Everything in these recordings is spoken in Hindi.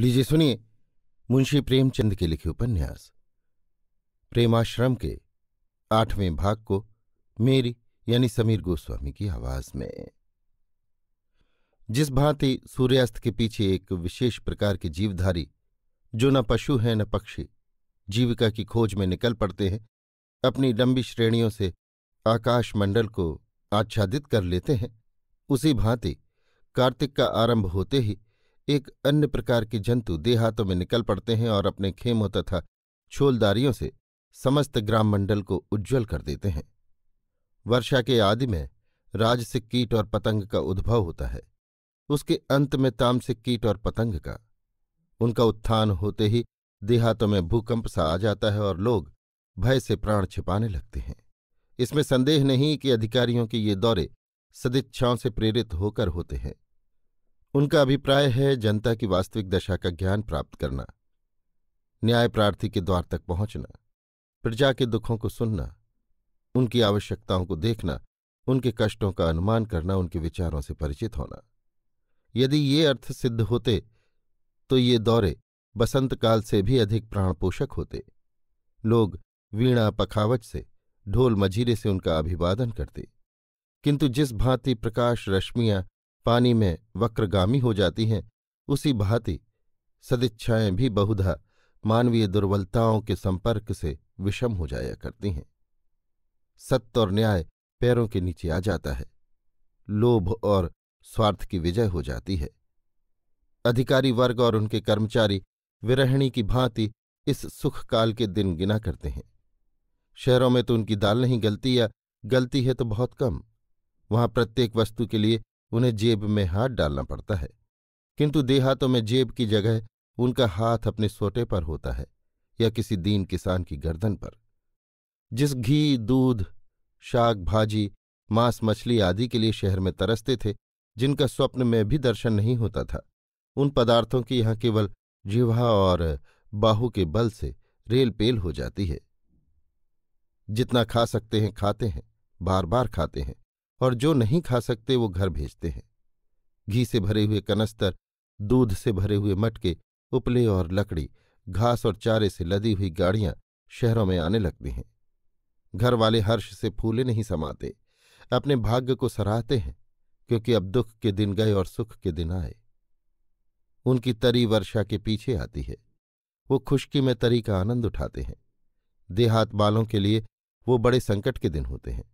लीजिए सुनिए मुंशी प्रेमचंद के लिखे उपन्यास प्रेमाश्रम के आठवें भाग को मेरी यानी समीर गोस्वामी की आवाज में जिस भांति सूर्यास्त के पीछे एक विशेष प्रकार के जीवधारी जो न पशु है न पक्षी जीविका की खोज में निकल पड़ते हैं अपनी लंबी श्रेणियों से आकाशमंडल को आच्छादित कर लेते हैं उसी भांति कार्तिक का आरंभ होते ही एक अन्य प्रकार के जंतु देहातों में निकल पड़ते हैं और अपने खेमों तथा छोलदारियों से समस्त ग्राम मंडल को उज्ज्वल कर देते हैं वर्षा के आदि में राजसिक कीट और पतंग का उद्भव होता है उसके अंत में तामसिक कीट और पतंग का उनका उत्थान होते ही देहातों में भूकंप सा आ जाता है और लोग भय से प्राण छिपाने लगते हैं इसमें संदेह नहीं कि अधिकारियों के ये दौरे सदिच्छाओं से प्रेरित होकर होते हैं उनका अभिप्राय है जनता की वास्तविक दशा का ज्ञान प्राप्त करना न्याय प्रार्थी के द्वार तक पहुंचना प्रजा के दुखों को सुनना उनकी आवश्यकताओं को देखना उनके कष्टों का अनुमान करना उनके विचारों से परिचित होना यदि ये अर्थ सिद्ध होते तो ये दौरे बसंत काल से भी अधिक प्राणपोषक होते लोग वीणा पखावट से ढोल मझीरे से उनका अभिवादन करते किंतु जिस भांति प्रकाश रश्मियां पानी में वक्रगामी हो जाती हैं उसी भांति सदिच्छाएं भी बहुधा मानवीय दुर्बलताओं के संपर्क से विषम हो जाया करती हैं सत्य और न्याय पैरों के नीचे आ जाता है लोभ और स्वार्थ की विजय हो जाती है अधिकारी वर्ग और उनके कर्मचारी विरहिणी की भांति इस सुखकाल के दिन गिना करते हैं शहरों में तो उनकी दाल नहीं गलती या गलती है तो बहुत कम वहां प्रत्येक वस्तु के लिए उन्हें जेब में हाथ डालना पड़ता है किंतु देहातों में जेब की जगह उनका हाथ अपने सोटे पर होता है या किसी दीन किसान की गर्दन पर जिस घी दूध शाक भाजी मांस मछली आदि के लिए शहर में तरसते थे जिनका स्वप्न में भी दर्शन नहीं होता था उन पदार्थों की यहाँ केवल जिह्वा और बाहू के बल से रेल पेल हो जाती है जितना खा सकते हैं खाते हैं बार बार खाते हैं और जो नहीं खा सकते वो घर भेजते हैं घी से भरे हुए कनस्तर दूध से भरे हुए मटके उपले और लकड़ी घास और चारे से लदी हुई गाड़ियां शहरों में आने लगती हैं घर वाले हर्ष से फूले नहीं समाते अपने भाग्य को सराहते हैं क्योंकि अब दुख के दिन गए और सुख के दिन आए उनकी तरी वर्षा के पीछे आती है वो खुशकी में तरी का आनंद उठाते हैं देहात बालों के लिए वो बड़े संकट के दिन होते हैं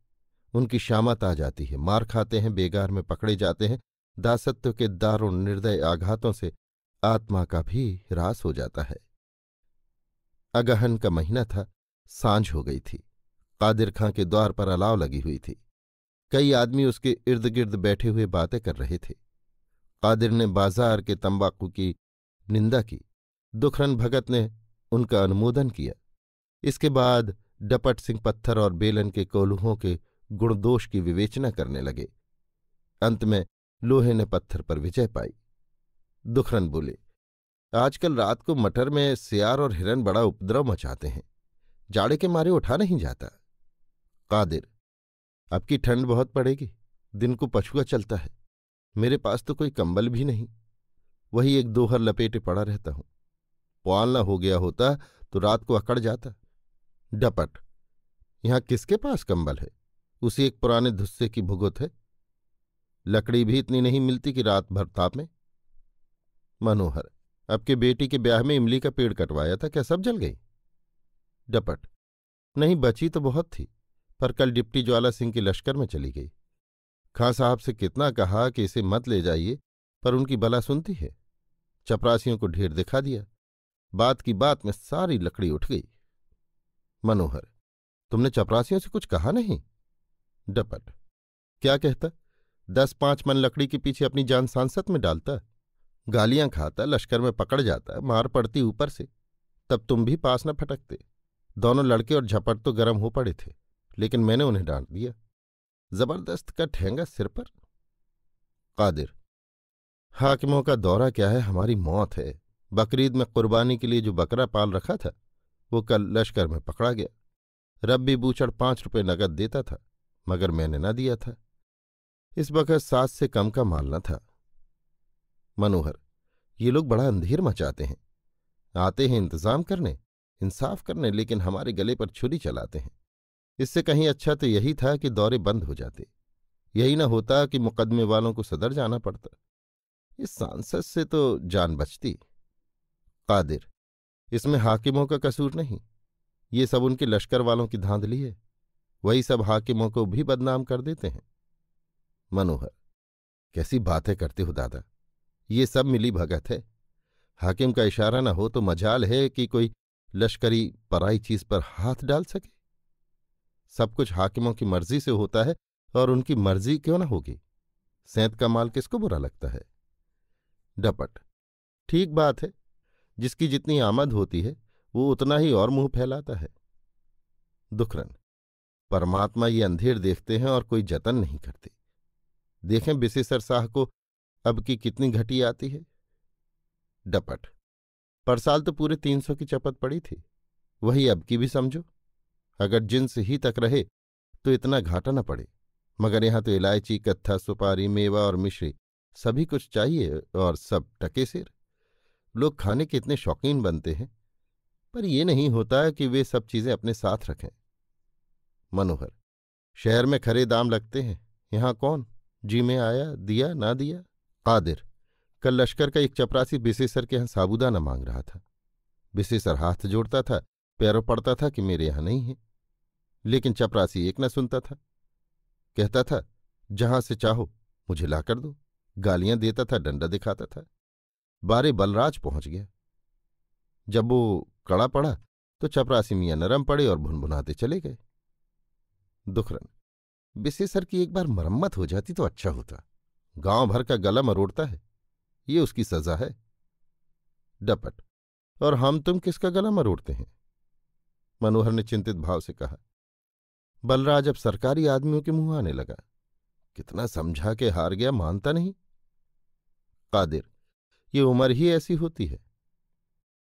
उनकी शामत आ जाती है मार खाते हैं बेगार में पकड़े जाते हैं दासत्व के दारुण निर्दय आघातों से आत्मा का भी ह्रास हो जाता है अगहन का महीना था सांझ हो गई थी कादिर खां के द्वार पर अलाव लगी हुई थी कई आदमी उसके इर्द गिर्द बैठे हुए बातें कर रहे थे कादिर ने बाजार के तंबाकू की निंदा की दुखरन भगत ने उनका अनुमोदन किया इसके बाद डपट सिंह पत्थर और बेलन के कोलूहों के गुणदोष की विवेचना करने लगे अंत में लोहे ने पत्थर पर विजय पाई दुखरन बोले आजकल रात को मटर में सियार और हिरन बड़ा उपद्रव मचाते हैं जाड़े के मारे उठा नहीं जाता कादिर अब की ठंड बहुत पड़ेगी दिन को पछुआ चलता है मेरे पास तो कोई कंबल भी नहीं वही एक दोहर लपेटे पड़ा रहता हूं पुआलना हो गया होता तो रात को अकड़ जाता डपट यहां किसके पास कंबल है उसी एक पुराने धुस्से की भुगत है लकड़ी भी इतनी नहीं मिलती कि रात भर ताप में मनोहर आपके बेटी के ब्याह में इमली का पेड़ कटवाया था क्या सब जल गई डपट नहीं बची तो बहुत थी पर कल डिप्टी ज्वाला सिंह के लश्कर में चली गई खां साहब से कितना कहा कि इसे मत ले जाइए पर उनकी भला सुनती है चपरासियों को ढेर दिखा दिया बात की बात में सारी लकड़ी उठ गई मनोहर तुमने चपरासियों से कुछ कहा नहीं डपट क्या कहता दस पांच मन लकड़ी के पीछे अपनी जान सांसद में डालता गालियां खाता लश्कर में पकड़ जाता मार पड़ती ऊपर से तब तुम भी पास न फटकते दोनों लड़के और झपट तो गर्म हो पड़े थे लेकिन मैंने उन्हें डांट दिया जबरदस्त का ठेंगा सिर पर कादिर हाकिमों का दौरा क्या है हमारी मौत है बकरीद में कुर्बानी के लिए जो बकरा पाल रखा था वो कल लश्कर में पकड़ा गया रब्बी बूचड़ पांच रुपये नकद देता था मगर मैंने ना दिया था इस बखत सात से कम का माल न था मनोहर ये लोग बड़ा अंधेर मचाते हैं आते हैं इंतजाम करने इंसाफ करने लेकिन हमारे गले पर छुरी चलाते हैं इससे कहीं अच्छा तो यही था कि दौरे बंद हो जाते यही ना होता कि मुकदमे वालों को सदर जाना पड़ता इस सांसद से तो जान बचती कादिर इसमें हाकिमों का कसूर नहीं ये सब उनके लश्कर वालों की धांधली है वही सब हाकिमों को भी बदनाम कर देते हैं मनोहर कैसी बातें करते हो दादा ये सब मिली भगत है हाकिम का इशारा ना हो तो मजाल है कि कोई लश्करी पराई चीज पर हाथ डाल सके सब कुछ हाकिमों की मर्जी से होता है और उनकी मर्जी क्यों ना होगी सैंत का माल किसको बुरा लगता है डपट ठीक बात है जिसकी जितनी आमद होती है वो उतना ही और मुंह फैलाता है दुखरन परमात्मा ये अंधेर देखते हैं और कोई जतन नहीं करते देखें बिसेसर साह को अब की कितनी घटी आती है डपट पर साल तो पूरे तीन सौ की चपत पड़ी थी वही अब की भी समझो अगर जिन्स ही तक रहे तो इतना घाटा न पड़े मगर यहां तो इलायची कत्था सुपारी मेवा और मिश्री सभी कुछ चाहिए और सब टके सिर लोग खाने के इतने शौकीन बनते हैं पर यह नहीं होता कि वे सब चीज़ें अपने साथ रखें मनोहर शहर में खरे दाम लगते हैं यहां कौन जी में आया दिया ना दिया कादिर कल लश्कर का एक चपरासी बिसेसर के यहां साबुदाना मांग रहा था बिसेसर हाथ जोड़ता था पैरों पड़ता था कि मेरे यहां नहीं है लेकिन चपरासी एक न सुनता था कहता था जहां से चाहो मुझे ला कर दो गालियां देता था डंडा दिखाता था बारे बलराज पहुंच गया जब वो कड़ा पड़ा तो चपरासी मियाँ नरम पड़े और भुनभुनाते चले गए दुखरन बिसेसर की एक बार मरम्मत हो जाती तो अच्छा होता गांव भर का गला मरोड़ता है ये उसकी सजा है डपट और हम तुम किसका गला मरोड़ते हैं मनोहर ने चिंतित भाव से कहा बलराज अब सरकारी आदमियों के मुंह आने लगा कितना समझा के हार गया मानता नहीं कादिर ये उम्र ही ऐसी होती है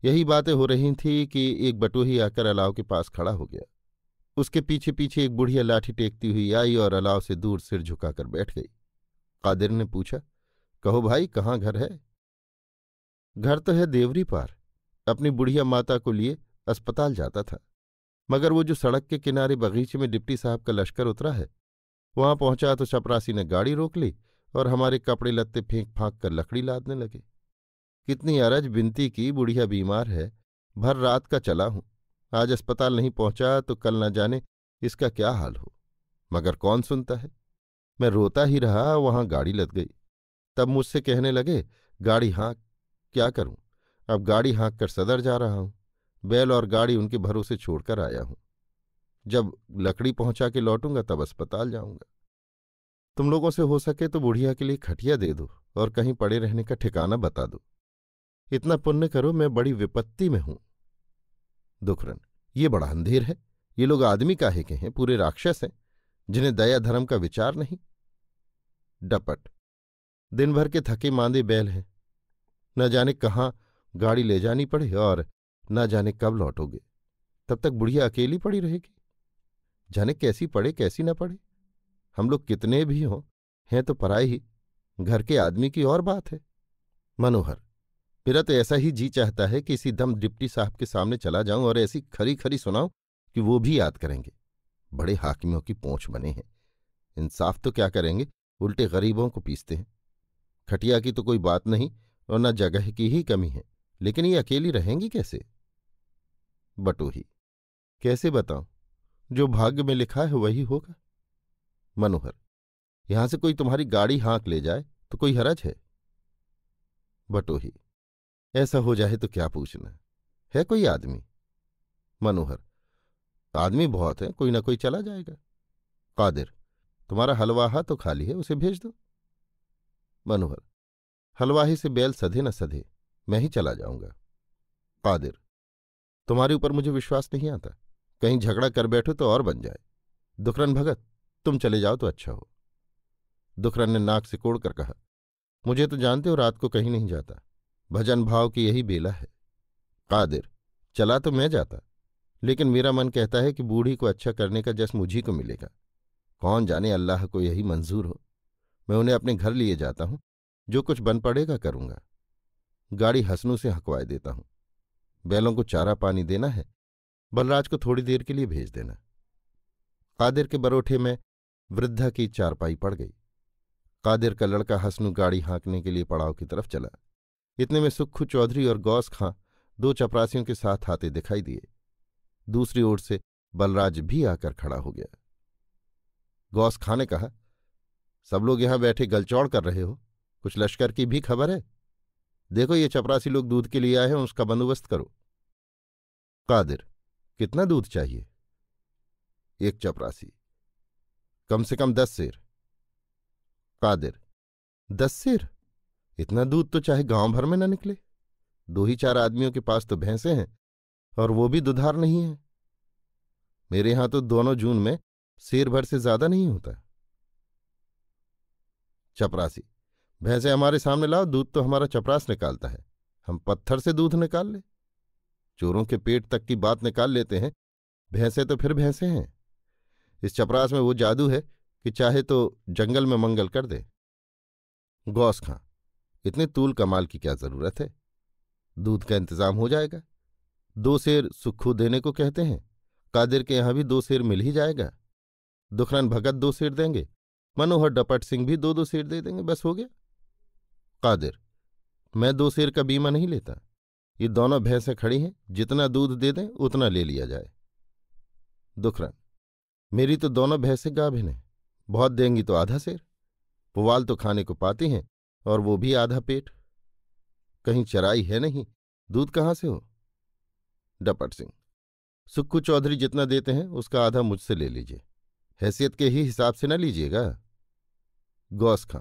यही बातें हो रही थी कि एक बटोही आकर अलाव के पास खड़ा हो गया उसके पीछे पीछे एक बुढ़िया लाठी टेकती हुई आई और अलाव से दूर सिर झुकाकर बैठ गई कादिर ने पूछा कहो भाई कहाँ घर है घर तो है देवरी पार अपनी बुढ़िया माता को लिए अस्पताल जाता था मगर वो जो सड़क के किनारे बगीचे में डिप्टी साहब का लश्कर उतरा है वहां पहुंचा तो चपरासी ने गाड़ी रोक ली और हमारे कपड़े लत्ते फेंक फांक कर लकड़ी लादने लगे कितनी अरज बिनती की बुढ़िया बीमार है भर रात का चला हूं आज अस्पताल नहीं पहुंचा तो कल न जाने इसका क्या हाल हो मगर कौन सुनता है मैं रोता ही रहा वहां गाड़ी लद गई तब मुझसे कहने लगे गाड़ी हाँक क्या करूं अब गाड़ी हाँक कर सदर जा रहा हूं बैल और गाड़ी उनके भरोसे छोड़कर आया हूं जब लकड़ी पहुंचा के लौटूंगा तब अस्पताल जाऊंगा तुम लोगों से हो सके तो बुढ़िया के लिए खटिया दे दो और कहीं पड़े रहने का ठिकाना बता दो इतना पुण्य करो मैं बड़ी विपत्ति में हूं दुखरन ये बड़ा अंधेर है ये लोग आदमी काहे के हैं पूरे राक्षस हैं जिन्हें दया धर्म का विचार नहीं डपट दिन भर के थके मांदे बैल हैं न जाने कहाँ गाड़ी ले जानी पड़े और न जाने कब लौटोगे तब तक बुढ़िया अकेली पड़ी रहेगी जाने कैसी पड़े कैसी न पड़े हम लोग कितने भी हों हैं तो पराई ही घर के आदमी की और बात है मनोहर मेरा तो ऐसा ही जी चाहता है कि इसी दम डिप्टी साहब के सामने चला जाऊं और ऐसी खरी खरी सुनाऊं कि वो भी याद करेंगे बड़े हाकिमों की पोछ बने हैं इंसाफ तो क्या करेंगे उल्टे गरीबों को पीसते हैं खटिया की तो कोई बात नहीं और न जगह की ही कमी है लेकिन ये अकेली रहेंगी कैसे बटोही कैसे बताऊं जो भाग्य में लिखा है वही होगा मनोहर यहां से कोई तुम्हारी गाड़ी हाँक ले जाए तो कोई हरज है बटोही ऐसा हो जाए तो क्या पूछना है कोई आदमी मनोहर आदमी बहुत है कोई ना कोई चला जाएगा कादिर तुम्हारा हलवाहा तो खाली है उसे भेज दो मनोहर हलवाही से बैल सधे न सधे मैं ही चला जाऊंगा कादिर तुम्हारे ऊपर मुझे विश्वास नहीं आता कहीं झगड़ा कर बैठो तो और बन जाए दुखरन भगत तुम चले जाओ तो अच्छा हो दुखरन ने नाक से कोड़ कर कहा मुझे तो जानते हो रात को कहीं नहीं जाता भजन भाव की यही बेला है कादिर चला तो मैं जाता लेकिन मेरा मन कहता है कि बूढ़ी को अच्छा करने का जस मुझी को मिलेगा कौन जाने अल्लाह को यही मंजूर हो मैं उन्हें अपने घर लिए जाता हूं जो कुछ बन पड़ेगा करूंगा गाड़ी हंसनू से हकवाए देता हूं बैलों को चारा पानी देना है बलराज को थोड़ी देर के लिए भेज देना कादिर के बरोठे में वृद्धा की चारपाई पड़ गई कादिर का लड़का हसनू गाड़ी हाँकने के लिए पड़ाव की तरफ चला इतने में सुक्खू चौधरी और गौस खां दो चपरासियों के साथ आते दिखाई दिए दूसरी ओर से बलराज भी आकर खड़ा हो गया गौस खां ने कहा सब लोग यहां बैठे गलचौड़ कर रहे हो कुछ लश्कर की भी खबर है देखो ये चपरासी लोग दूध के लिए आए हैं उसका बंदोबस्त करो कादिर कितना दूध चाहिए एक चपरासी कम से कम दस सिर कादिर दस सिर इतना दूध तो चाहे गांव भर में ना निकले दो ही चार आदमियों के पास तो भैंसे हैं और वो भी दुधार नहीं है मेरे यहां तो दोनों जून में शेर भर से ज्यादा नहीं होता चपरासी भैंसे हमारे सामने लाओ दूध तो हमारा चपरास निकालता है हम पत्थर से दूध निकाल ले चोरों के पेट तक की बात निकाल लेते हैं भैंसे तो फिर भैंसे हैं इस चपरास में वो जादू है कि चाहे तो जंगल में मंगल कर दे गौस खां इतने तूल कमाल की क्या जरूरत है दूध का इंतजाम हो जाएगा दो शेर सुखू देने को कहते हैं कादिर के यहां भी दो शेर मिल ही जाएगा दुखरन भगत दो शेर देंगे मनोहर डपट सिंह भी दो दो शेर दे देंगे बस हो गया कादिर मैं दो शेर का बीमा नहीं लेता ये दोनों भैंसें खड़ी हैं जितना दूध दे दें उतना ले लिया जाए दुखरन मेरी तो दोनों भैंसें गाभिन हैं बहुत देंगी तो आधा शेर पुवाल तो खाने को पाती हैं और वो भी आधा पेट कहीं चराई है नहीं दूध कहाँ से हो डपट सिंह सुक्कू चौधरी जितना देते हैं उसका आधा मुझसे ले लीजिए हैसियत के ही हिसाब से ना लीजिएगा गौस खां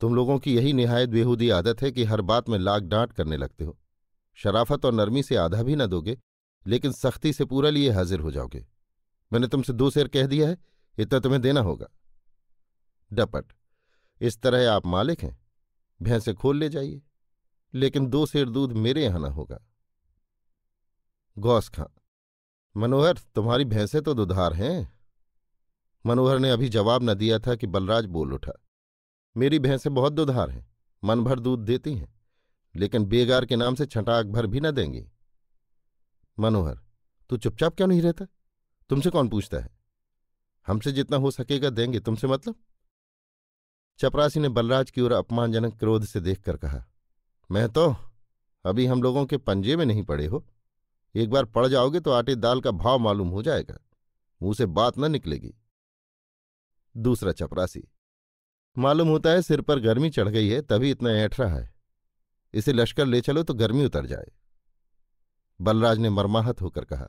तुम लोगों की यही निहायत बेहूदी आदत है कि हर बात में लाग डांट करने लगते हो शराफत और नरमी से आधा भी ना दोगे लेकिन सख्ती से पूरा लिए हाजिर हो जाओगे मैंने तुमसे दो शेर कह दिया है इतना तुम्हें देना होगा डपट इस तरह आप मालिक हैं भैंसे खोल ले जाइए लेकिन दो सेर दूध मेरे यहां ना होगा गौस खां मनोहर तुम्हारी भैंसे तो दुधार हैं मनोहर ने अभी जवाब न दिया था कि बलराज बोल उठा मेरी भैंसें बहुत दुधार हैं मन भर दूध देती हैं लेकिन बेगार के नाम से छटाक भर भी न देंगी मनोहर तू चुपचाप क्यों नहीं रहता तुमसे कौन पूछता है हमसे जितना हो सकेगा देंगे तुमसे मतलब चपरासी ने बलराज की ओर अपमानजनक क्रोध से देखकर कहा मैं तो अभी हम लोगों के पंजे में नहीं पड़े हो एक बार पड़ जाओगे तो आटे दाल का भाव मालूम हो जाएगा मुंह से बात न निकलेगी दूसरा चपरासी मालूम होता है सिर पर गर्मी चढ़ गई है तभी इतना ऐठ रहा है इसे लश्कर ले चलो तो गर्मी उतर जाए बलराज ने मरमाहत होकर कहा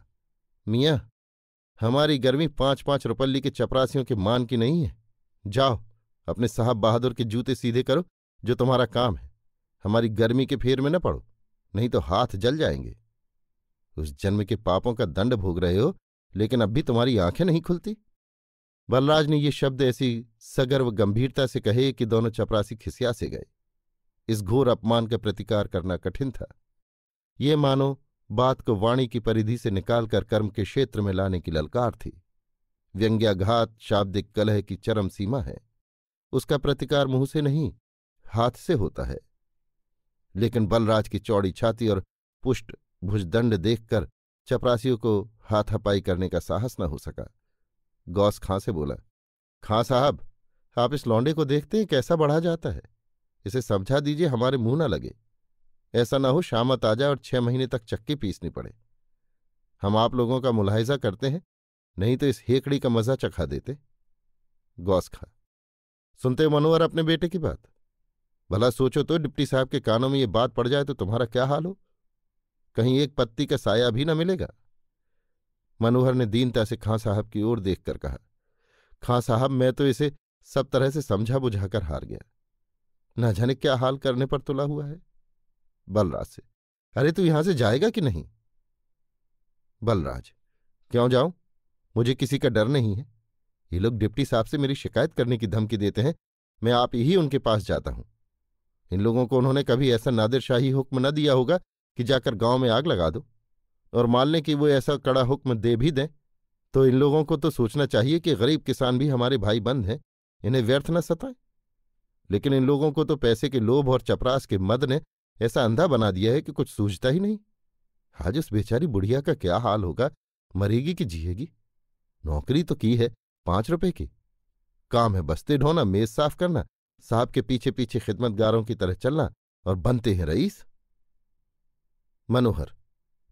मियाँ हमारी गर्मी पांच पांच रुपल्ली के चपरासियों के मान की नहीं है जाओ अपने साहब बहादुर के जूते सीधे करो जो तुम्हारा काम है हमारी गर्मी के फेर में न पड़ो नहीं तो हाथ जल जाएंगे उस जन्म के पापों का दंड भोग रहे हो लेकिन अब भी तुम्हारी आंखें नहीं खुलती बलराज ने ये शब्द ऐसी सगर्व गंभीरता से कहे कि दोनों चपरासी खिसिया से गए इस घोर अपमान का प्रतिकार करना कठिन था ये मानो बात को वाणी की परिधि से निकालकर कर्म के क्षेत्र में लाने की ललकार थी व्यंग्याघात शाब्दिक कलह की चरम सीमा है उसका प्रतिकार मुंह से नहीं हाथ से होता है लेकिन बलराज की चौड़ी छाती और पुष्ट भुजदंड देखकर चपरासियों को हाथापाई करने का साहस न हो सका गौस खां से बोला खां साहब आप इस लौंडे को देखते हैं कैसा बढ़ा जाता है इसे समझा दीजिए हमारे मुंह ना लगे ऐसा ना हो शामत आ जाए और छह महीने तक चक्की पीसनी पड़े हम आप लोगों का मुलाहिजा करते हैं नहीं तो इस हेकड़ी का मजा चखा देते गौस खां सुनते हो मनोहर अपने बेटे की बात भला सोचो तो डिप्टी साहब के कानों में ये बात पड़ जाए तो तुम्हारा क्या हाल हो कहीं एक पत्ती का साया भी न मिलेगा मनोहर ने दीनता से खां साहब की ओर देखकर कहा खां साहब मैं तो इसे सब तरह से समझा बुझाकर हार गया न जाने क्या हाल करने पर तुला हुआ है बलराज से अरे तू यहां से जाएगा कि नहीं बलराज क्यों जाऊं मुझे किसी का डर नहीं है ये लोग डिप्टी साहब से मेरी शिकायत करने की धमकी देते हैं मैं आप ही उनके पास जाता हूं इन लोगों को उन्होंने कभी ऐसा नादिरशाही हुक्म न दिया होगा कि जाकर गांव में आग लगा दो और मान लें कि वो ऐसा कड़ा हुक्म दे भी दें तो इन लोगों को तो सोचना चाहिए कि गरीब किसान भी हमारे भाई बंद हैं इन्हें व्यर्थ न सताएं लेकिन इन लोगों को तो पैसे के लोभ और चपरास के मद ने ऐसा अंधा बना दिया है कि कुछ सूझता ही नहीं आज उस बेचारी बुढ़िया का क्या हाल होगा मरेगी कि जिएगी नौकरी तो की है पांच रुपए की काम है बस्ते ढोना मेज साफ करना साहब के पीछे पीछे खिदमतगारों की तरह चलना और बनते हैं रईस मनोहर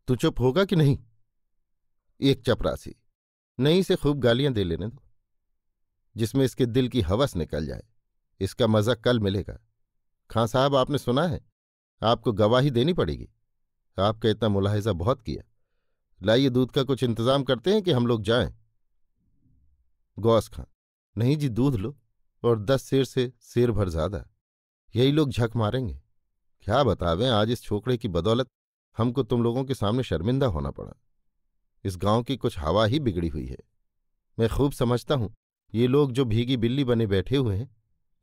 तू चुप होगा कि नहीं एक चपरासी नहीं से खूब गालियां दे लेने दो जिसमें इसके दिल की हवस निकल जाए इसका मजा कल मिलेगा खां साहब आपने सुना है आपको गवाही देनी पड़ेगी आपका इतना मुलाहिजा बहुत किया लाइए दूध का कुछ इंतजाम करते हैं कि हम लोग जाएं गौस खां नहीं जी दूध लो और दस शेर से शेर भर ज्यादा यही लोग झक मारेंगे क्या बतावें आज इस छोकड़े की बदौलत हमको तुम लोगों के सामने शर्मिंदा होना पड़ा इस गांव की कुछ हवा ही बिगड़ी हुई है मैं खूब समझता हूं ये लोग जो भीगी बिल्ली बने बैठे हुए हैं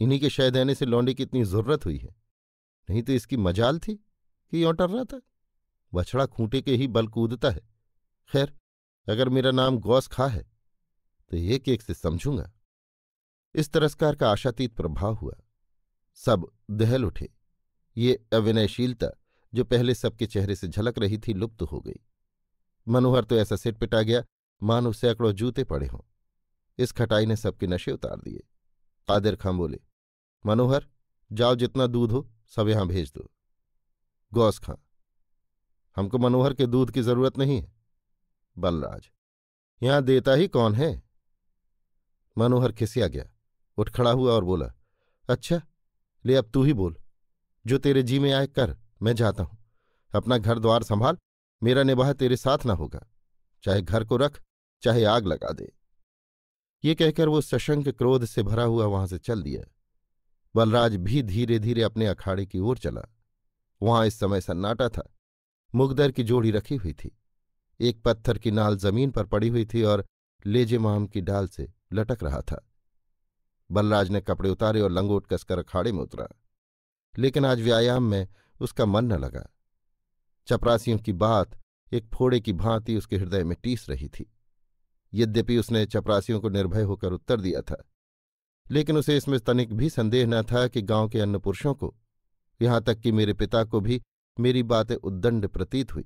इन्हीं के शायद आने से लौंडे की इतनी जरूरत हुई है नहीं तो इसकी मजाल थी कि यों रहा था बछड़ा खूंटे के ही बल कूदता है खैर अगर मेरा नाम गौस खा है तो एक एक से समझूंगा इस तिरस्कार का आशातीत प्रभाव हुआ सब दहल उठे ये अविनयशीलता जो पहले सबके चेहरे से झलक रही थी लुप्त हो गई मनोहर तो ऐसा सिट पिटा गया मानो सैकड़ों जूते पड़े हों इस खटाई ने सबके नशे उतार दिए कादिर खां बोले मनोहर जाओ जितना दूध हो सब यहां भेज दो गौस खां हमको मनोहर के दूध की जरूरत नहीं है बलराज यहां देता ही कौन है मनोहर खिसिया गया उठ खड़ा हुआ और बोला अच्छा ले अब तू ही बोल जो तेरे जी में आए कर मैं जाता हूं अपना घर द्वार संभाल मेरा निबाह तेरे साथ ना होगा चाहे घर को रख चाहे आग लगा दे ये कहकर वो सशंक क्रोध से भरा हुआ वहां से चल दिया बलराज भी धीरे धीरे अपने अखाड़े की ओर चला वहां इस समय सन्नाटा था मुगदर की जोड़ी रखी हुई थी एक पत्थर की नाल जमीन पर पड़ी हुई थी और लेजे माम की डाल से लटक रहा था बलराज ने कपड़े उतारे और लंगोट कसकर अखाड़े में उतरा लेकिन आज व्यायाम में उसका मन न लगा चपरासियों की बात एक फोड़े की भांति उसके हृदय में टीस रही थी यद्यपि उसने चपरासियों को निर्भय होकर उत्तर दिया था लेकिन उसे इसमें तनिक भी संदेह न था कि गांव के अन्य पुरुषों को यहां तक कि मेरे पिता को भी मेरी बातें उद्दंड प्रतीत हुई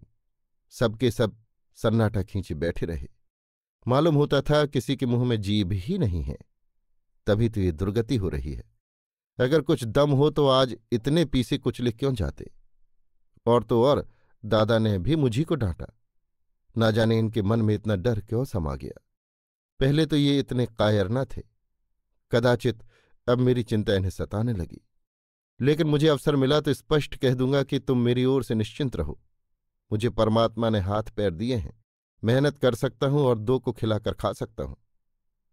सबके सब सन्नाटा खींचे बैठे रहे मालूम होता था किसी के मुंह में जीभ ही नहीं है तभी तो ये दुर्गति हो रही है अगर कुछ दम हो तो आज इतने पीसे कुचले क्यों जाते और तो और दादा ने भी मुझी को डांटा ना जाने इनके मन में इतना डर क्यों समा गया पहले तो ये इतने कायर न थे कदाचित अब मेरी चिंता इन्हें सताने लगी लेकिन मुझे अवसर मिला तो स्पष्ट कह दूंगा कि तुम मेरी ओर से निश्चिंत रहो मुझे परमात्मा ने हाथ पैर दिए हैं मेहनत कर सकता हूं और दो को खिलाकर खा सकता हूं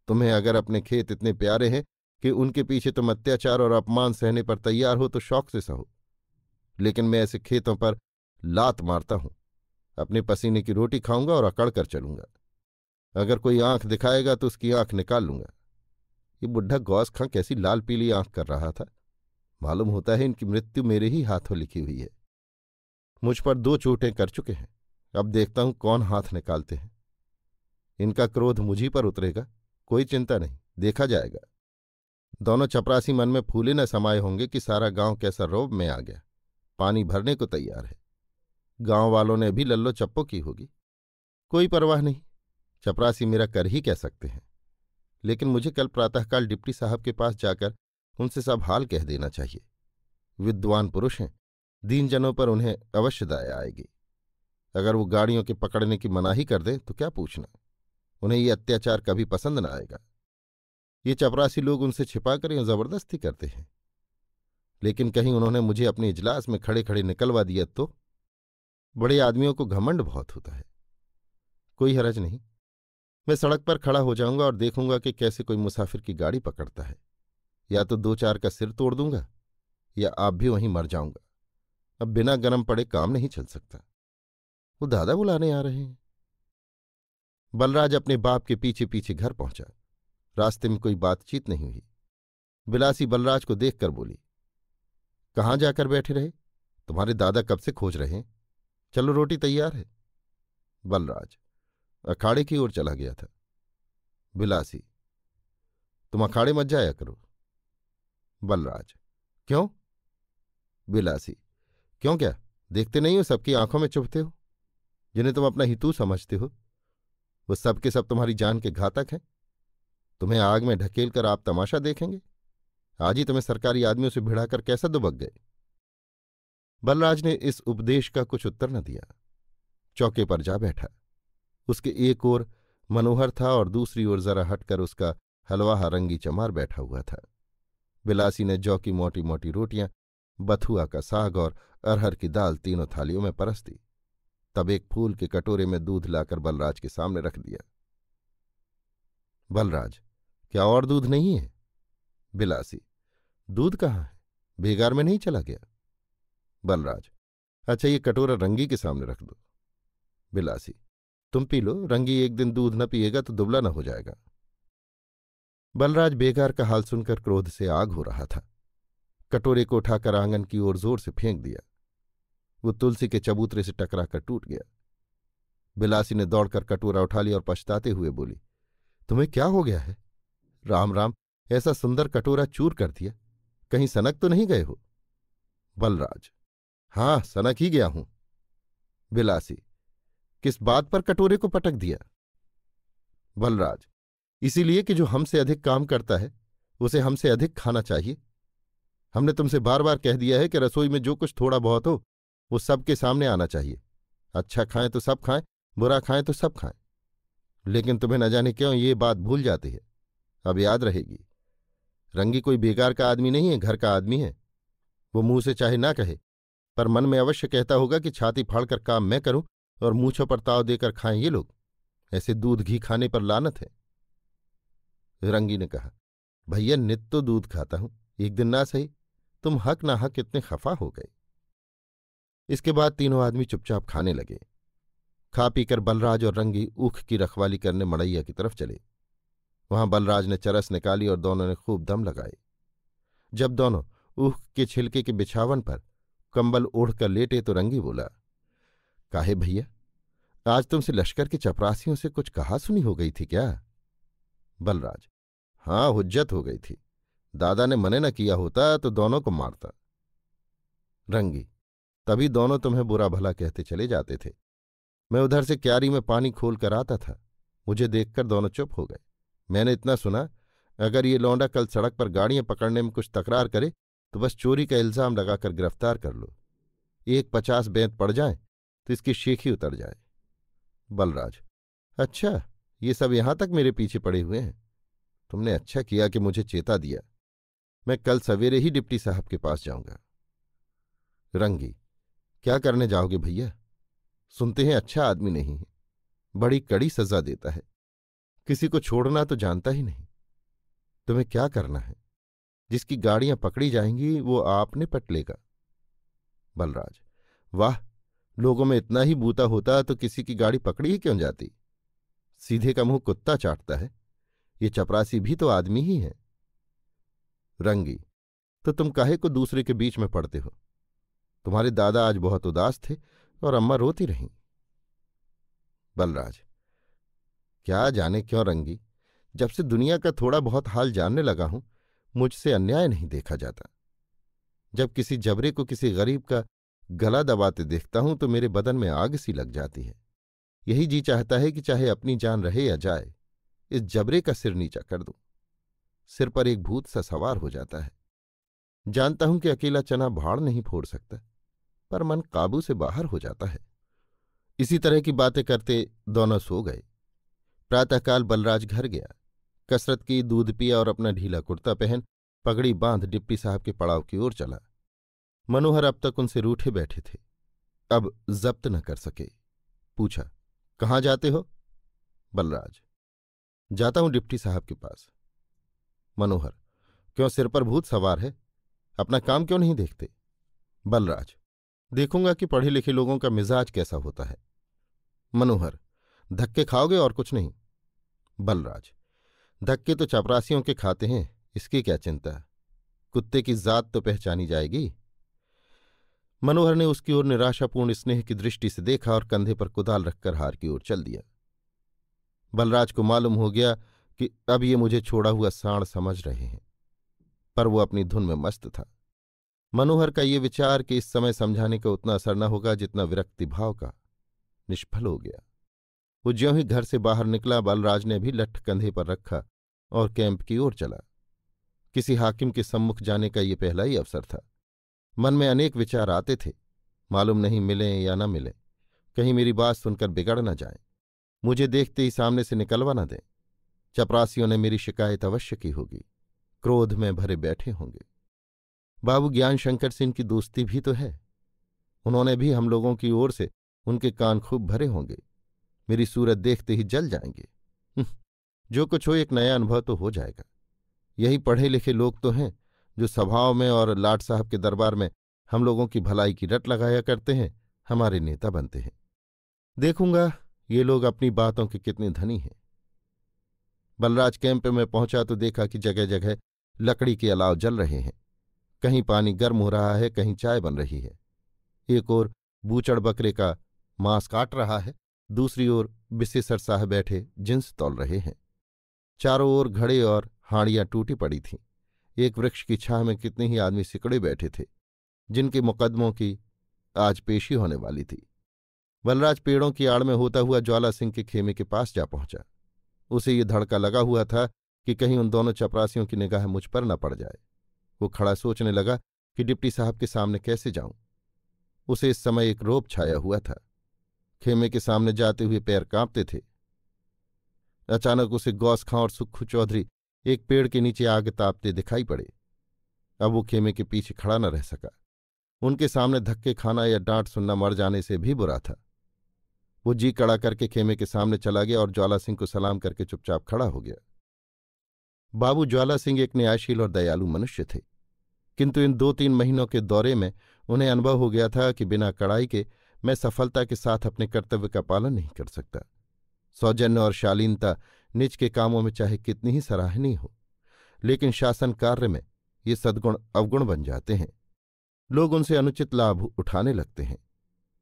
तुम्हें अगर अपने खेत इतने प्यारे हैं कि उनके पीछे तुम अत्याचार और अपमान सहने पर तैयार हो तो शौक से सहो लेकिन मैं ऐसे खेतों पर लात मारता हूं अपने पसीने की रोटी खाऊंगा और अकड़ कर चलूंगा अगर कोई आंख दिखाएगा तो उसकी आंख निकाल लूंगा ये बुढ़ा गौस खां कैसी लाल पीली आंख कर रहा था मालूम होता है इनकी मृत्यु मेरे ही हाथों लिखी हुई है मुझ पर दो चोटें कर चुके हैं अब देखता हूं कौन हाथ निकालते हैं इनका क्रोध मुझी पर उतरेगा कोई चिंता नहीं देखा जाएगा दोनों चपरासी मन में फूले न समाये होंगे कि सारा गांव कैसा रोब में आ गया पानी भरने को तैयार है गांव वालों ने भी लल्लो चप्पो की होगी कोई परवाह नहीं चपरासी मेरा कर ही कह सकते हैं लेकिन मुझे कल प्रातःकाल डिप्टी साहब के पास जाकर उनसे सब हाल कह देना चाहिए विद्वान पुरुष हैं दीनजनों पर उन्हें अवश्य दया आएगी अगर वो गाड़ियों के पकड़ने की मनाही कर दें तो क्या पूछना उन्हें ये अत्याचार कभी पसंद न आएगा ये चपरासी लोग उनसे छिपाकर या जबरदस्ती करते हैं लेकिन कहीं उन्होंने मुझे अपने इजलास में खड़े खड़े निकलवा दिया तो बड़े आदमियों को घमंड बहुत होता है कोई हरज नहीं मैं सड़क पर खड़ा हो जाऊंगा और देखूंगा कि कैसे कोई मुसाफिर की गाड़ी पकड़ता है या तो दो चार का सिर तोड़ दूंगा या आप भी वहीं मर जाऊंगा अब बिना गरम पड़े काम नहीं चल सकता वो दादा बुलाने आ रहे हैं बलराज अपने बाप के पीछे पीछे घर पहुंचा रास्ते में कोई बातचीत नहीं हुई बिलासी बलराज को देखकर बोली कहाँ जाकर बैठे रहे तुम्हारे दादा कब से खोज रहे हैं चलो रोटी तैयार है बलराज अखाड़े की ओर चला गया था बिलासी तुम अखाड़े मत जाया करो बलराज क्यों बिलासी क्यों क्या देखते नहीं हो सबकी आंखों में चुभते हो जिन्हें तुम अपना हितू समझते हो वो सब के सब तुम्हारी जान के घातक हैं तुम्हें आग में ढकेल कर आप तमाशा देखेंगे आज ही तुम्हें सरकारी आदमियों से भिड़ाकर कैसा दुबक गए बलराज ने इस उपदेश का कुछ उत्तर न दिया चौके पर जा बैठा उसके एक ओर मनोहर था और दूसरी ओर जरा हटकर उसका हलवा हरंगी चमार बैठा हुआ था बिलासी ने जौ की मोटी मोटी रोटियां बथुआ का साग और अरहर की दाल तीनों थालियों में परस दी तब एक फूल के कटोरे में दूध लाकर बलराज के सामने रख दिया बलराज क्या और दूध नहीं है बिलासी दूध कहाँ है बेगार में नहीं चला गया बलराज अच्छा ये कटोरा रंगी के सामने रख दो बिलासी तुम पी लो रंगी एक दिन दूध न पिएगा तो दुबला न हो जाएगा बलराज बेगार का हाल सुनकर क्रोध से आग हो रहा था कटोरे को उठाकर आंगन की ओर जोर से फेंक दिया वो तुलसी के चबूतरे से टकरा कर टूट गया बिलासी ने दौड़कर कटोरा उठा लिया और पछताते हुए बोली तुम्हें क्या हो गया है राम राम ऐसा सुंदर कटोरा चूर कर दिया कहीं सनक तो नहीं गए हो बलराज हां सनक ही गया हूं बिलासी किस बात पर कटोरे को पटक दिया बलराज इसीलिए कि जो हमसे अधिक काम करता है उसे हमसे अधिक खाना चाहिए हमने तुमसे बार बार कह दिया है कि रसोई में जो कुछ थोड़ा बहुत हो वो सबके सामने आना चाहिए अच्छा खाएं तो सब खाएं बुरा खाएं तो सब खाएं लेकिन तुम्हें न जाने क्यों ये बात भूल जाती है अब याद रहेगी रंगी कोई बेकार का आदमी नहीं है घर का आदमी है वो मुंह से चाहे ना कहे पर मन में अवश्य कहता होगा कि छाती फाड़कर काम मैं करूं और मूछों पर ताव देकर खाएं ये लोग ऐसे दूध घी खाने पर लानत है रंगी ने कहा भैया नित्य तो दूध खाता हूं एक दिन ना सही तुम हक ना हक इतने खफा हो गए इसके बाद तीनों आदमी चुपचाप खाने लगे खा पीकर बलराज और रंगी ऊख की रखवाली करने मड़ैया की तरफ चले वहां बलराज ने चरस निकाली और दोनों ने खूब दम लगाए जब दोनों ऊख के छिलके के बिछावन पर कंबल ओढ़कर लेटे तो रंगी बोला काहे भैया आज तुमसे लश्कर के चपरासियों से कुछ कहा सुनी हो गई थी क्या बलराज हाँ हुज्जत हो गई थी दादा ने मने न किया होता तो दोनों को मारता रंगी तभी दोनों तुम्हें बुरा भला कहते चले जाते थे मैं उधर से क्यारी में पानी खोल कर आता था मुझे देखकर दोनों चुप हो गए मैंने इतना सुना अगर ये लौंडा कल सड़क पर गाड़ियां पकड़ने में कुछ तकरार करे तो बस चोरी का इल्ज़ाम लगाकर गिरफ्तार कर लो एक पचास बैंत पड़ जाए तो इसकी शेखी उतर जाए बलराज अच्छा ये सब यहां तक मेरे पीछे पड़े हुए हैं तुमने अच्छा किया कि मुझे चेता दिया मैं कल सवेरे ही डिप्टी साहब के पास जाऊंगा रंगी क्या करने जाओगे भैया सुनते हैं अच्छा आदमी नहीं है बड़ी कड़ी सजा देता है किसी को छोड़ना तो जानता ही नहीं तुम्हें क्या करना है जिसकी गाड़ियां पकड़ी जाएंगी वो आपने पट लेगा बलराज वाह लोगों में इतना ही बूता होता तो किसी की गाड़ी पकड़ी ही क्यों जाती सीधे का मुंह कुत्ता चाटता है ये चपरासी भी तो आदमी ही है रंगी तो तुम काहे को दूसरे के बीच में पड़ते हो तुम्हारे दादा आज बहुत उदास थे और अम्मा रोती रहीं बलराज क्या जाने क्यों रंगी जब से दुनिया का थोड़ा बहुत हाल जानने लगा हूं मुझसे अन्याय नहीं देखा जाता जब किसी जबरे को किसी गरीब का गला दबाते देखता हूं तो मेरे बदन में आग सी लग जाती है यही जी चाहता है कि चाहे अपनी जान रहे या जाए इस जबरे का सिर नीचा कर दूं सिर पर एक भूत सा सवार हो जाता है जानता हूं कि अकेला चना भाड़ नहीं फोड़ सकता पर मन काबू से बाहर हो जाता है इसी तरह की बातें करते दोनों सो गए प्रातःकाल बलराज घर गया कसरत की दूध पिया और अपना ढीला कुर्ता पहन पगड़ी बांध डिप्टी साहब के पड़ाव की ओर चला मनोहर अब तक उनसे रूठे बैठे थे अब जब्त न कर सके पूछा कहाँ जाते हो बलराज जाता हूं डिप्टी साहब के पास मनोहर क्यों सिर पर भूत सवार है अपना काम क्यों नहीं देखते बलराज देखूंगा कि पढ़े लिखे लोगों का मिजाज कैसा होता है मनोहर धक्के खाओगे और कुछ नहीं बलराज धक्के तो चपरासियों के खाते हैं इसकी क्या चिंता कुत्ते की जात तो पहचानी जाएगी मनोहर ने उसकी ओर निराशापूर्ण स्नेह की दृष्टि से देखा और कंधे पर कुदाल रखकर हार की ओर चल दिया बलराज को मालूम हो गया कि अब ये मुझे छोड़ा हुआ सांड समझ रहे हैं पर वो अपनी धुन में मस्त था मनोहर का ये विचार कि इस समय समझाने का उतना असर न होगा जितना विरक्ति भाव का निष्फल हो गया वो ज्यों ही घर से बाहर निकला बलराज ने भी लठ कंधे पर रखा और कैंप की ओर चला किसी हाकिम के सम्मुख जाने का ये पहला ही अवसर था मन में अनेक विचार आते थे मालूम नहीं मिलें या न मिलें कहीं मेरी बात सुनकर बिगड़ न जाए मुझे देखते ही सामने से निकलवा न दें चपरासियों ने मेरी शिकायत अवश्य की होगी क्रोध में भरे बैठे होंगे बाबू ज्ञान शंकर सिंह की दोस्ती भी तो है उन्होंने भी हम लोगों की ओर से उनके कान खूब भरे होंगे मेरी सूरत देखते ही जल जाएंगे हम्म, जो कुछ हो एक नया अनुभव तो हो जाएगा यही पढ़े लिखे लोग तो हैं जो सभाओं में और लाट साहब के दरबार में हम लोगों की भलाई की रट लगाया करते हैं हमारे नेता बनते हैं देखूंगा ये लोग अपनी बातों के कितने धनी हैं बलराज कैंप में पहुंचा तो देखा कि जगह जगह लकड़ी के अलाव जल रहे हैं कहीं पानी गर्म हो रहा है कहीं चाय बन रही है एक ओर बूचड़ बकरे का मांस काट रहा है दूसरी ओर बिसेसर साह बैठे जिन्स तोल रहे हैं चारों ओर घड़े और हाड़ियां टूटी पड़ी थीं एक वृक्ष की छाह में कितने ही आदमी सिकड़े बैठे थे जिनके मुकदमों की आज पेशी होने वाली थी बलराज पेड़ों की आड़ में होता हुआ ज्वाला सिंह के खेमे के पास जा पहुंचा उसे ये धड़का लगा हुआ था कि कहीं उन दोनों चपरासियों की निगाह मुझ पर न पड़ जाए वो खड़ा सोचने लगा कि डिप्टी साहब के सामने कैसे जाऊं उसे इस समय एक रोप छाया हुआ था खेमे के सामने जाते हुए पैर कांपते थे अचानक उसे गौस खां और सुखू चौधरी एक पेड़ के नीचे आग तापते दिखाई पड़े अब वो खेमे के पीछे खड़ा न रह सका उनके सामने धक्के खाना या डांट सुनना मर जाने से भी बुरा था वो जी कड़ा करके खेमे के सामने चला गया और ज्वाला सिंह को सलाम करके चुपचाप खड़ा हो गया बाबू ज्वाला सिंह एक न्यायशील और दयालु मनुष्य थे किंतु इन दो तीन महीनों के दौरे में उन्हें अनुभव हो गया था कि बिना कड़ाई के मैं सफलता के साथ अपने कर्तव्य का पालन नहीं कर सकता सौजन्य और शालीनता निज के कामों में चाहे कितनी ही सराहनीय हो लेकिन शासन कार्य में ये सद्गुण अवगुण बन जाते हैं लोग उनसे अनुचित लाभ उठाने लगते हैं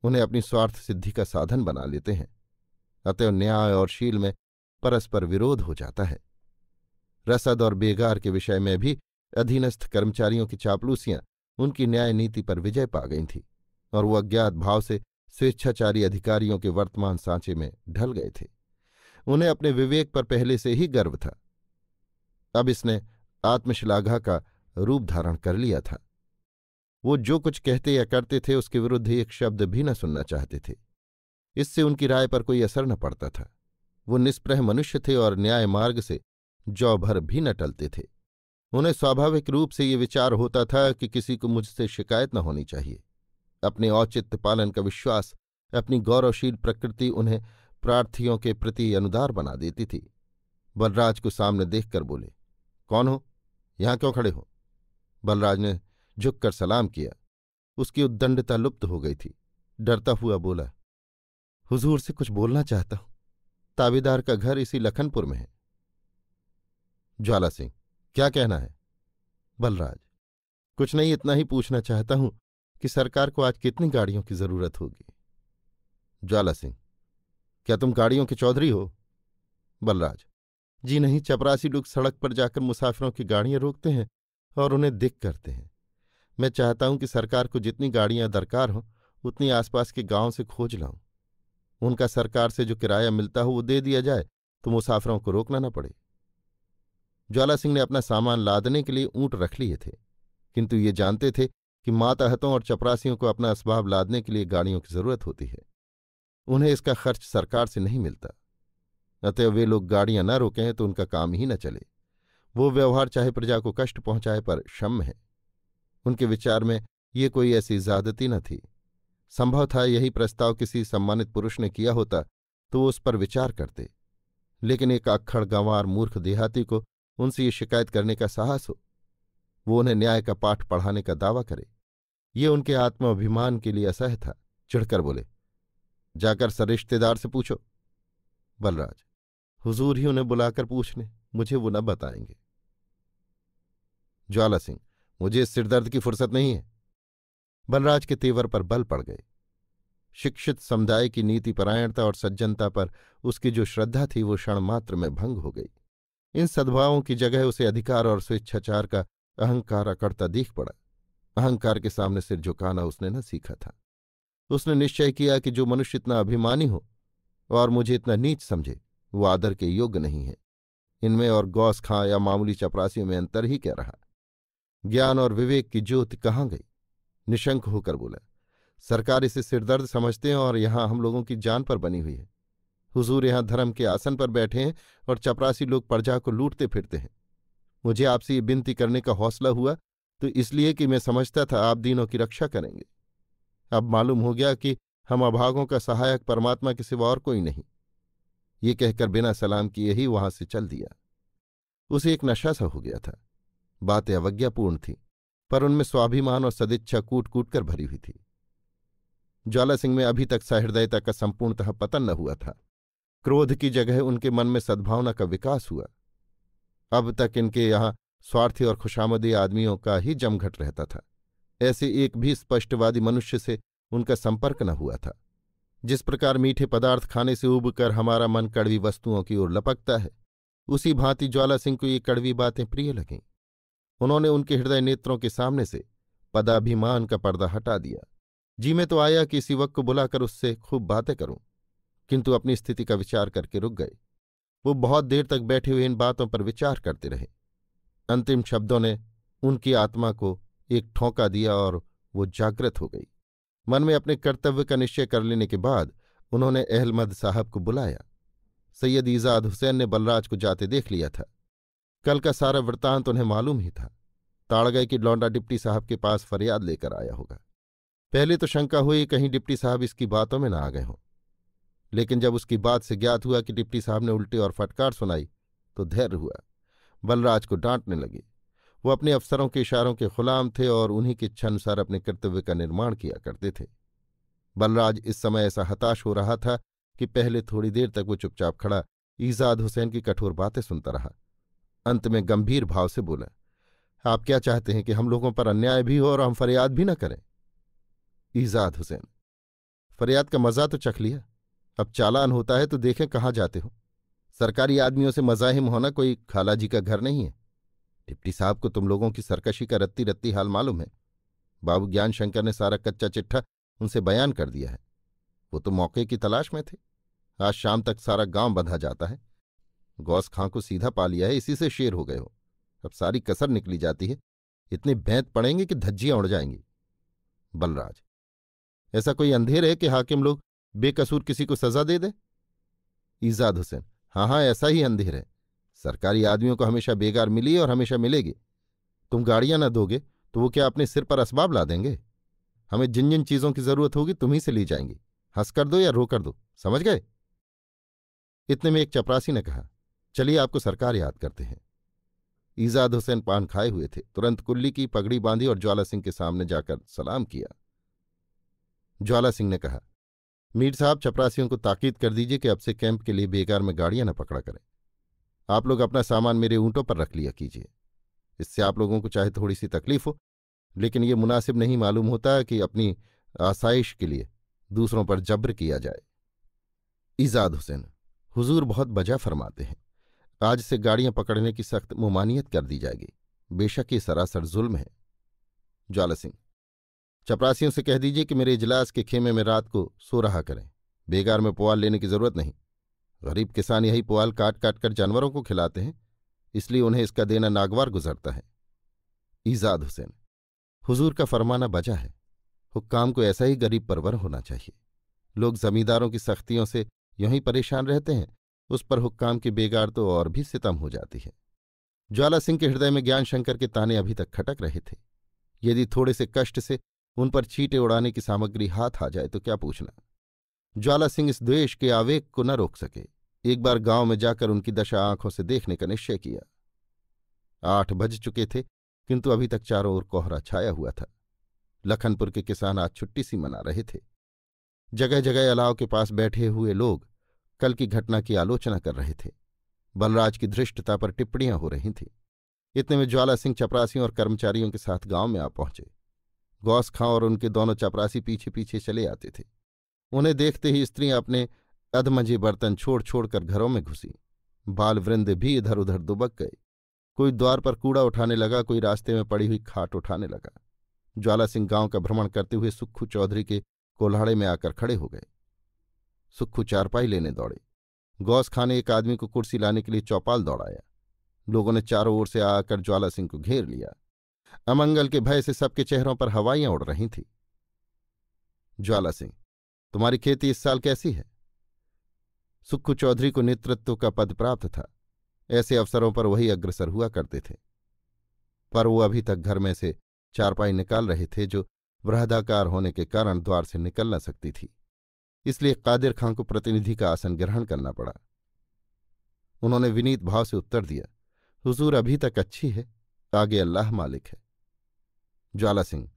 उन्हें अपनी स्वार्थ सिद्धि का साधन बना लेते हैं अतएव न्याय और शील में परस्पर विरोध हो जाता है रसद और बेगार के विषय में भी अधीनस्थ कर्मचारियों की चापलूसियां उनकी न्याय नीति पर विजय पा गई थीं और वो अज्ञात भाव से स्वेच्छाचारी अधिकारियों के वर्तमान सांचे में ढल गए थे उन्हें अपने विवेक पर पहले से ही गर्व था अब इसने आत्मशिलाघा का रूप धारण कर लिया था वो जो कुछ कहते या करते थे उसके विरुद्ध एक शब्द भी न सुनना चाहते थे इससे उनकी राय पर कोई असर न पड़ता था वो निष्प्रह मनुष्य थे और न्याय मार्ग से जौ भर भी न टलते थे उन्हें स्वाभाविक रूप से ये विचार होता था कि किसी को मुझसे शिकायत न होनी चाहिए अपने औचित्य पालन का विश्वास अपनी गौरवशील प्रकृति उन्हें प्रार्थियों के प्रति अनुदार बना देती थी बलराज को सामने देखकर बोले कौन हो यहां क्यों खड़े हो बलराज ने झुककर सलाम किया उसकी उद्दंडता लुप्त हो गई थी डरता हुआ बोला हुजूर से कुछ बोलना चाहता हूं ताबेदार का घर इसी लखनपुर में है ज्वाला सिंह क्या कहना है बलराज कुछ नहीं इतना ही पूछना चाहता हूं कि सरकार को आज कितनी गाड़ियों की जरूरत होगी ज्वाला सिंह क्या तुम गाड़ियों के चौधरी हो बलराज जी नहीं चपरासी लोग सड़क पर जाकर मुसाफिरों की गाड़ियां रोकते हैं और उन्हें दिख करते हैं मैं चाहता हूं कि सरकार को जितनी गाड़ियां दरकार हों उतनी आसपास के गांव से खोज लाऊं उनका सरकार से जो किराया मिलता हो वो दे दिया जाए तो मुसाफिरों को रोकना न पड़े ज्वाला सिंह ने अपना सामान लादने के लिए ऊंट रख लिए थे किंतु ये जानते थे कि माताहतों और चपरासियों को अपना असबाब लादने के लिए गाड़ियों की जरूरत होती है उन्हें इसका खर्च सरकार से नहीं मिलता अतः वे लोग गाड़ियां न रोकें तो उनका काम ही न चले वो व्यवहार चाहे प्रजा को कष्ट पहुंचाए पर क्षम है उनके विचार में ये कोई ऐसी ज्यादती न थी संभव था यही प्रस्ताव किसी सम्मानित पुरुष ने किया होता तो वो उस पर विचार करते लेकिन एक अक्खड़ गंवार मूर्ख देहाती को उनसे ये शिकायत करने का साहस हो वो उन्हें न्याय का पाठ पढ़ाने का दावा करे ये उनके आत्माभिमान के लिए असह था चिढ़कर बोले जाकर सर रिश्तेदार से पूछो बलराज हुजूर ही उन्हें बुलाकर पूछने मुझे वो न बताएंगे ज्वाला सिंह मुझे इस सिरदर्द की फुर्सत नहीं है बलराज के तेवर पर बल पड़ गए शिक्षित समुदाय की नीति परायणता और सज्जनता पर उसकी जो श्रद्धा थी वो क्षण मात्र में भंग हो गई इन सद्भावों की जगह उसे अधिकार और स्वेच्छाचार का अहंकार अकड़ता दिख पड़ा अहंकार के सामने सिर झुकाना उसने न सीखा था उसने निश्चय किया कि जो मनुष्य इतना अभिमानी हो और मुझे इतना नीच समझे वो आदर के योग्य नहीं है इनमें और गौस खां या मामूली चपरासी में अंतर ही क्या रहा ज्ञान और विवेक की ज्योत कहाँ गई निशंक होकर बोला सरकार इसे सिरदर्द समझते हैं और यहां हम लोगों की जान पर बनी हुई है हुजूर यहां धर्म के आसन पर बैठे हैं और चपरासी लोग प्रजा को लूटते फिरते हैं मुझे आपसे ये विनती करने का हौसला हुआ तो इसलिए कि मैं समझता था आप दीनों की रक्षा करेंगे अब मालूम हो गया कि हम अभागों का सहायक परमात्मा के सिवा और कोई नहीं ये कहकर बिना सलाम किए ही वहां से चल दिया उसे एक नशा सा हो गया था बातें अवज्ञापूर्ण थी पर उनमें स्वाभिमान और सदिच्छा कूट कूट कर भरी हुई थी ज्वाला सिंह में अभी तक सहृदयता का संपूर्णतः पतन न हुआ था क्रोध की जगह उनके मन में सद्भावना का विकास हुआ अब तक इनके यहाँ स्वार्थी और खुशामदी आदमियों का ही जमघट रहता था ऐसे एक भी स्पष्टवादी मनुष्य से उनका संपर्क न हुआ था जिस प्रकार मीठे पदार्थ खाने से उबकर हमारा मन कड़वी वस्तुओं की ओर लपकता है उसी भांति ज्वाला सिंह को ये कड़वी बातें प्रिय लगीं उन्होंने उनके हृदय नेत्रों के सामने से पदाभिमान का पर्दा हटा दिया जी में तो आया कि इस युवक को बुलाकर उससे खूब बातें करूं किंतु अपनी स्थिति का विचार करके रुक गए वो बहुत देर तक बैठे हुए इन बातों पर विचार करते रहे अंतिम शब्दों ने उनकी आत्मा को एक ठोंका दिया और वो जागृत हो गई मन में अपने कर्तव्य का निश्चय कर लेने के बाद उन्होंने अहलमद साहब को बुलाया सैयद ईजाद हुसैन ने बलराज को जाते देख लिया था कल का सारा वृतांत उन्हें मालूम ही था ताड़गए कि लौंडा डिप्टी साहब के पास फरियाद लेकर आया होगा पहले तो शंका हुई कहीं डिप्टी साहब इसकी बातों में ना आ गए हों लेकिन जब उसकी बात से ज्ञात हुआ कि डिप्टी साहब ने उल्टी और फटकार सुनाई तो धैर्य हुआ बलराज को डांटने लगे वो अपने अफसरों के इशारों के गुलाम थे और उन्हीं की इच्छानुसार अपने कर्तव्य का निर्माण किया करते थे बलराज इस समय ऐसा हताश हो रहा था कि पहले थोड़ी देर तक वो चुपचाप खड़ा ईजाद हुसैन की कठोर बातें सुनता रहा अंत में गंभीर भाव से बोला आप क्या चाहते हैं कि हम लोगों पर अन्याय भी हो और हम फरियाद भी न करें ईजाद हुसैन फरियाद का मज़ा तो चख लिया अब चालान होता है तो देखें कहाँ जाते हो सरकारी आदमियों से मजाहिम होना कोई खाला जी का घर नहीं है डिप्टी साहब को तुम लोगों की सरकशी का रत्ती रत्ती हाल मालूम है बाबू ज्ञान शंकर ने सारा कच्चा चिट्ठा उनसे बयान कर दिया है वो तो मौके की तलाश में थे आज शाम तक सारा गांव बंधा जाता है गौस खां को सीधा पा लिया है इसी से शेर हो गए हो अब सारी कसर निकली जाती है इतने बैंत पड़ेंगे कि धज्जियां उड़ जाएंगी बलराज ऐसा कोई अंधेर है कि हाकिम लोग बेकसूर किसी को सजा दे दे ईजाद हुसैन हाँ हाँ ऐसा ही अंधेर है सरकारी आदमियों को हमेशा बेगार मिली और हमेशा मिलेगी तुम गाड़ियां ना दोगे तो वो क्या अपने सिर पर असबाब ला देंगे हमें जिन जिन चीज़ों की ज़रूरत होगी तुम्ही से ली जाएंगी हंस कर दो या रो कर दो समझ गए इतने में एक चपरासी ने कहा चलिए आपको सरकार याद करते हैं ईजाद हुसैन पान खाए हुए थे तुरंत कुल्ली की पगड़ी बांधी और ज्वाला सिंह के सामने जाकर सलाम किया ज्वाला सिंह ने कहा मीर साहब चपरासियों को ताकीद कर दीजिए कि अब से कैंप के लिए बेकार में गाड़ियां न पकड़ा करें आप लोग अपना सामान मेरे ऊँटों पर रख लिया कीजिए इससे आप लोगों को चाहे थोड़ी सी तकलीफ हो लेकिन ये मुनासिब नहीं मालूम होता कि अपनी आसाइश के लिए दूसरों पर जब्र किया जाए ईजाद हुसैन हुजूर बहुत बजा फरमाते हैं आज से गाड़ियां पकड़ने की सख्त मुमानियत कर दी जाएगी बेशक ये सरासर जुल्म है ज्वाला सिंह चपरासियों से कह दीजिए कि मेरे इजलास के खेमे में रात को सो रहा करें बेगार में पुआल लेने की जरूरत नहीं गरीब किसान यही पुआल काट काट कर जानवरों को खिलाते हैं इसलिए उन्हें इसका देना नागवार गुजरता है ईजाद हुसैन हुजूर का फरमाना बजा है हुक्काम को ऐसा ही गरीब परवर होना चाहिए लोग जमींदारों की सख्तियों से यहीं ही परेशान रहते हैं उस पर हुक्काम की बेगार तो और भी सितम हो जाती है ज्वाला सिंह के हृदय में ज्ञान शंकर के ताने अभी तक खटक रहे थे यदि थोड़े से कष्ट से उन पर छीटे उड़ाने की सामग्री हाथ आ जाए तो क्या पूछना ज्वाला सिंह इस द्वेष के आवेग को न रोक सके एक बार गांव में जाकर उनकी दशा आंखों से देखने का निश्चय किया आठ बज चुके थे किंतु अभी तक चारों ओर कोहरा छाया हुआ था लखनपुर के किसान आज छुट्टी सी मना रहे थे जगह जगह अलाव के पास बैठे हुए लोग कल की घटना की आलोचना कर रहे थे बलराज की धृष्टता पर टिप्पणियां हो रही थीं इतने में ज्वाला सिंह चपरासियों और कर्मचारियों के साथ गांव में आ पहुंचे गौस खां और उनके दोनों चपरासी पीछे पीछे चले आते थे उन्हें देखते ही स्त्रियां अपने अधमझे बर्तन छोड़ छोड़कर घरों में घुसी बाल वृंद भी इधर उधर दुबक गए कोई द्वार पर कूड़ा उठाने लगा कोई रास्ते में पड़ी हुई खाट उठाने लगा ज्वाला सिंह गांव का भ्रमण करते हुए सुक्खू चौधरी के कोल्हाड़े में आकर खड़े हो गए सुक्खू चारपाई लेने दौड़े गौस खां ने एक आदमी को कुर्सी लाने के लिए चौपाल दौड़ाया लोगों ने चारों ओर से आकर ज्वाला सिंह को घेर लिया अमंगल के भय से सबके चेहरों पर हवाइयां उड़ रही थीं ज्वाला सिंह तुम्हारी खेती इस साल कैसी है सुक्खू चौधरी को नेतृत्व का पद प्राप्त था ऐसे अवसरों पर वही अग्रसर हुआ करते थे पर वो अभी तक घर में से चारपाई निकाल रहे थे जो वृहदाकार होने के कारण द्वार से निकल न सकती थी इसलिए कादिर खां को प्रतिनिधि का आसन ग्रहण करना पड़ा उन्होंने विनीत भाव से उत्तर दिया हुजूर अभी तक अच्छी है आगे अल्लाह मालिक है ज्वाला सिंह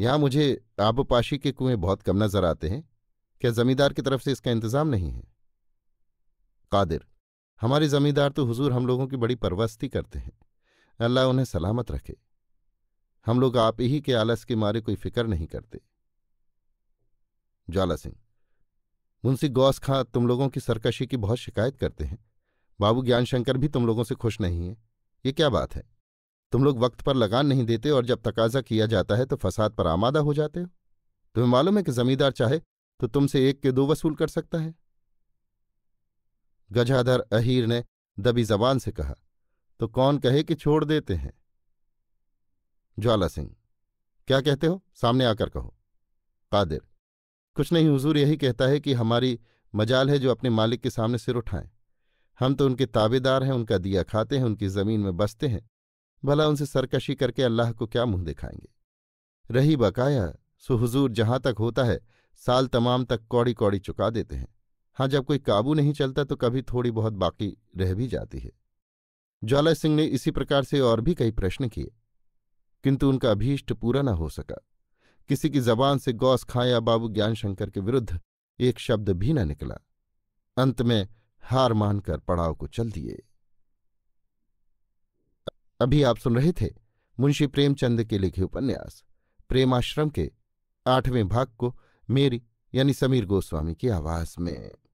यहां मुझे आबपाशी के कुएं बहुत कम नजर आते हैं क्या जमींदार की तरफ से इसका इंतजाम नहीं है कादिर हमारे जमींदार तो हुजूर हम लोगों की बड़ी परवस्ती करते हैं अल्लाह उन्हें सलामत रखे हम लोग आप ही के आलस के मारे कोई फिक्र नहीं करते ज्वाला सिंह मुंशी गौस खां तुम लोगों की सरकशी की बहुत शिकायत करते हैं बाबू ज्ञानशंकर भी तुम लोगों से खुश नहीं है ये क्या बात है तुम लोग वक्त पर लगान नहीं देते और जब तकाजा किया जाता है तो फसाद पर आमादा हो जाते हो तुम्हें मालूम है कि जमींदार चाहे तो तुमसे एक के दो वसूल कर सकता है गजाधर अहीर ने दबी जबान से कहा तो कौन कहे कि छोड़ देते हैं ज्वाला सिंह क्या कहते हो सामने आकर कहो कादिर कुछ नहीं हुजूर यही कहता है कि हमारी मजाल है जो अपने मालिक के सामने सिर उठाएं हम तो उनके ताबेदार हैं उनका दिया खाते हैं उनकी ज़मीन में बसते हैं भला उनसे सरकशी करके अल्लाह को क्या मुंह दिखाएंगे रही बकाया सुहजूर जहां तक होता है साल तमाम तक कौड़ी कौड़ी चुका देते हैं हाँ जब कोई काबू नहीं चलता तो कभी थोड़ी बहुत बाकी रह भी जाती है ज्वाला सिंह ने इसी प्रकार से और भी कई प्रश्न किए किंतु उनका अभीष्ट पूरा न हो सका किसी की जबान से गौस खां या बाबू ज्ञानशंकर के विरुद्ध एक शब्द भी न निकला अंत में हार मानकर पड़ाव को चल दिए अभी आप सुन रहे थे मुंशी प्रेमचंद के लिखे उपन्यास प्रेमाश्रम के आठवें भाग को मेरी यानी समीर गोस्वामी की आवाज में